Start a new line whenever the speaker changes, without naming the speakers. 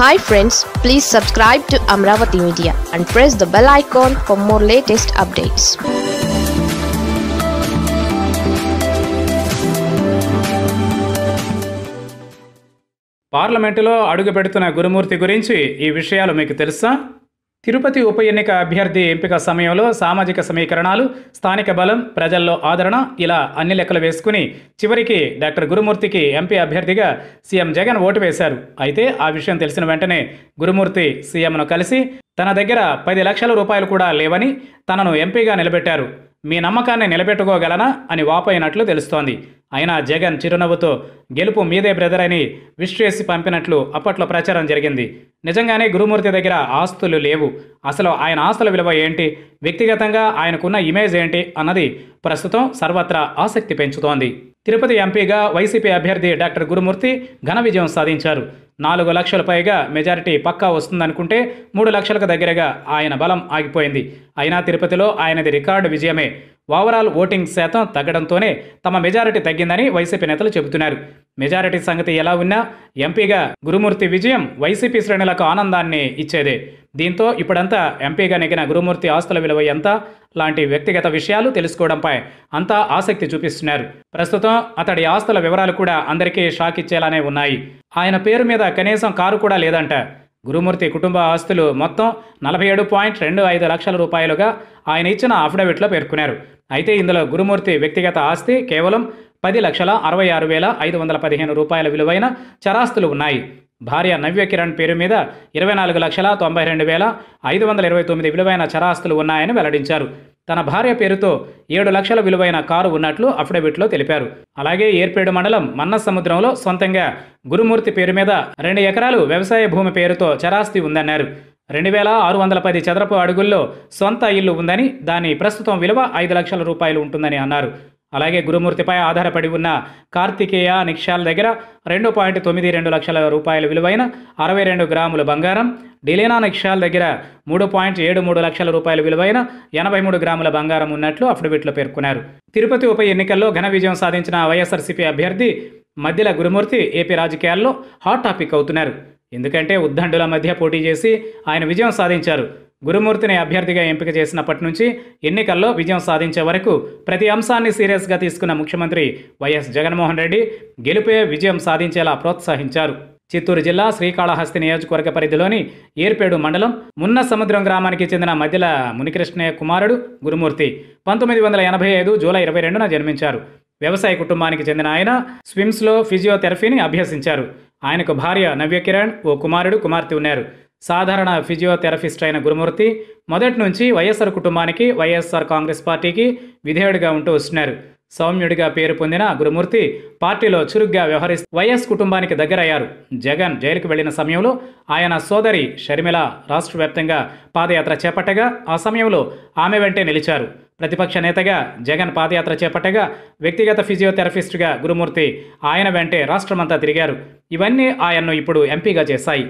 hi friends please subscribe to Amaravati media and press the bell icon for more latest updates పార్లమెంటులో అడుగు పెడుతున్న గురుమూర్తి గురించి ఈ విషయాలు మీకు తెలుసా తిరుపతి ఉప ఎన్నిక అభ్యర్థి ఎంపిక సమయంలో సామాజిక సమీకరణాలు స్థానిక బలం ప్రజల్లో ఆదరణ ఇలా అన్ని లెక్కలు వేసుకుని చివరికి డాక్టర్ గురుమూర్తికి ఎంపీ అభ్యర్థిగా సీఎం జగన్ ఓటు వేశారు అయితే ఆ విషయం తెలిసిన వెంటనే గురుమూర్తి సీఎంను కలిసి తన దగ్గర పది లక్షల రూపాయలు కూడా లేవని తనను ఎంపీగా నిలబెట్టారు మీ నమ్మకాన్ని నిలబెట్టుకోగలనా అని వాపోయినట్లు తెలుస్తోంది అయినా జగన్ చిరునవ్వుతో గెలుపు మీదే బ్రదర్ అని విష్ చేసి పంపినట్లు అప్పట్లో ప్రచారం జరిగింది నిజంగానే గురుమూర్తి దగ్గర ఆస్తులు లేవు అసలు ఆయన ఆస్తుల విలువ ఏంటి వ్యక్తిగతంగా ఆయనకున్న ఇమేజ్ ఏంటి అన్నది ప్రస్తుతం సర్వత్రా ఆసక్తి పెంచుతోంది తిరుపతి ఎంపీగా వైసీపీ అభ్యర్థి డాక్టర్ గురుమూర్తి ఘన విజయం సాధించారు నాలుగు లక్షల పైగా మెజారిటీ పక్కా వస్తుందనుకుంటే మూడు లక్షలకు దగ్గరగా ఆయన బలం ఆగిపోయింది అయినా తిరుపతిలో ఆయనది రికార్డు విజయమే ఓవరాల్ ఓటింగ్ శాతం తగ్గడంతోనే తమ మెజారిటీ తగ్గిందని వైసీపీ నేతలు చెబుతున్నారు మెజారిటీ సంగతి ఎలా ఉన్నా ఎంపీగా గురుమూర్తి విజయం వైసీపీ శ్రేణులకు ఆనందాన్ని ఇచ్చేదే దీంతో ఇప్పుడంతా ఎంపీగా నెగిన గురుమూర్తి ఆస్తుల విలువ ఎంత లాంటి వ్యక్తిగత విషయాలు తెలుసుకోవడంపై అంతా ఆసక్తి చూపిస్తున్నారు ప్రస్తుతం అతడి ఆస్తుల వివరాలు కూడా అందరికీ షాక్ ఇచ్చేలానే ఉన్నాయి ఆయన పేరు మీద కనీసం కారు కూడా లేదంట గురుమూర్తి కుటుంబ ఆస్తులు మొత్తం నలభై ఏడు పాయింట్ రెండు ఐదు లక్షల రూపాయలుగా ఆయన ఇచ్చిన అఫిడవిట్లో పేర్కొన్నారు అయితే ఇందులో గురుమూర్తి వ్యక్తిగత ఆస్తి కేవలం పది లక్షల అరవై ఆరు వేల ఐదు వందల పదిహేను రూపాయల విలువైన చరాస్తులు ఉన్నాయి భార్య నవ్య కిరణ్ పేరు మీద ఇరవై నాలుగు లక్షల తొంభై రెండు వేల ఐదు వందల ఇరవై తొమ్మిది విలువైన చరాస్తులు ఉన్నాయని వెల్లడించారు తన భార్య పేరుతో ఏడు లక్షల విలువైన కారు ఉన్నట్లు అఫిడవిట్లో తెలిపారు అలాగే ఏర్పేడు మండలం మన్న సముద్రంలో సొంతంగా గురుమూర్తి పేరు మీద రెండు ఎకరాలు వ్యవసాయ భూమి పేరుతో చరాస్తి ఉందన్నారు రెండు వేల ఆరు వందల పది చదరపు అడుగుల్లో సొంత ఇల్లు ఉందని దాని ప్రస్తుతం విలువ ఐదు లక్షల రూపాయలు ఉంటుందని అన్నారు అలాగే గురుమూర్తిపై ఆధారపడి ఉన్న కార్తికేయ నిక్షాల దగ్గర రెండు పాయింట్ తొమ్మిది రెండు లక్షల రూపాయల విలువైన అరవై రెండు గ్రాముల బంగారం డిలేనా నిక్షాల దగ్గర మూడు పాయింట్ ఏడు మూడు లక్షల రూపాయల విలువైన ఎనభై మూడు గ్రాముల బంగారం ఉన్నట్లు అఫిడవిట్లో పేర్కొన్నారు తిరుపతి ఉప ఎన్నికల్లో ఘన విజయం సాధించిన వైఎస్ఆర్సీపీ అభ్యర్థి మధ్యల గురుమూర్తి ఏపీ రాజకీయాల్లో హాట్ టాపిక్ అవుతున్నారు ఎందుకంటే ఉద్దండుల మధ్య పోటీ చేసి ఆయన విజయం సాధించారు గురుమూర్తిని అభ్యర్థిగా ఎంపిక చేసినప్పటి నుంచి ఎన్నికల్లో విజయం సాధించే వరకు ప్రతి అంశాన్ని సీరియస్గా తీసుకున్న ముఖ్యమంత్రి వైఎస్ జగన్మోహన్ రెడ్డి గెలుపే విజయం సాధించేలా ప్రోత్సహించారు చిత్తూరు జిల్లా శ్రీకాళహస్తి నియోజకవర్గ పరిధిలోని ఏర్పేడు మండలం మున్న సముద్రం గ్రామానికి చెందిన మధ్యల మునికృష్ణయ్య కుమారుడు గురుమూర్తి పంతొమ్మిది వందల ఎనభై ఐదు జూలై ఇరవై రెండున జన్మించారు వ్యవసాయ కుటుంబానికి చెందిన ఆయన స్విమ్స్లో ఫిజియోథెరపీని అభ్యసించారు ఆయనకు భార్య నవ్యకిరణ్ ఓ కుమారుడు కుమార్తె ఉన్నారు సాధారణ ఫిజియోథెరపిస్ట్ అయిన గురుమూర్తి మొదటి నుంచి వైఎస్ఆర్ కుటుంబానికి వైఎస్ఆర్ కాంగ్రెస్ పార్టీకి విధేయుడిగా ఉంటూ వస్తున్నారు సౌమ్యుడిగా పేరు పొందిన గురుమూర్తి పార్టీలో చురుగ్గా వ్యవహరిస్తూ వైఎస్ కుటుంబానికి దగ్గరయ్యారు జగన్ జైలుకు వెళ్లిన సమయంలో ఆయన సోదరి షర్మిల రాష్ట్ర వ్యాప్తంగా పాదయాత్ర చేపట్టగా ఆ సమయంలో ఆమె వెంటే నిలిచారు ప్రతిపక్ష నేతగా జగన్ పాదయాత్ర చేపట్టగా వ్యక్తిగత ఫిజియోథెరపిస్ట్గా గురుమూర్తి ఆయన వెంటే రాష్ట్రమంతా తిరిగారు ఇవన్నీ ఆయన్ను ఇప్పుడు ఎంపీగా చేశాయి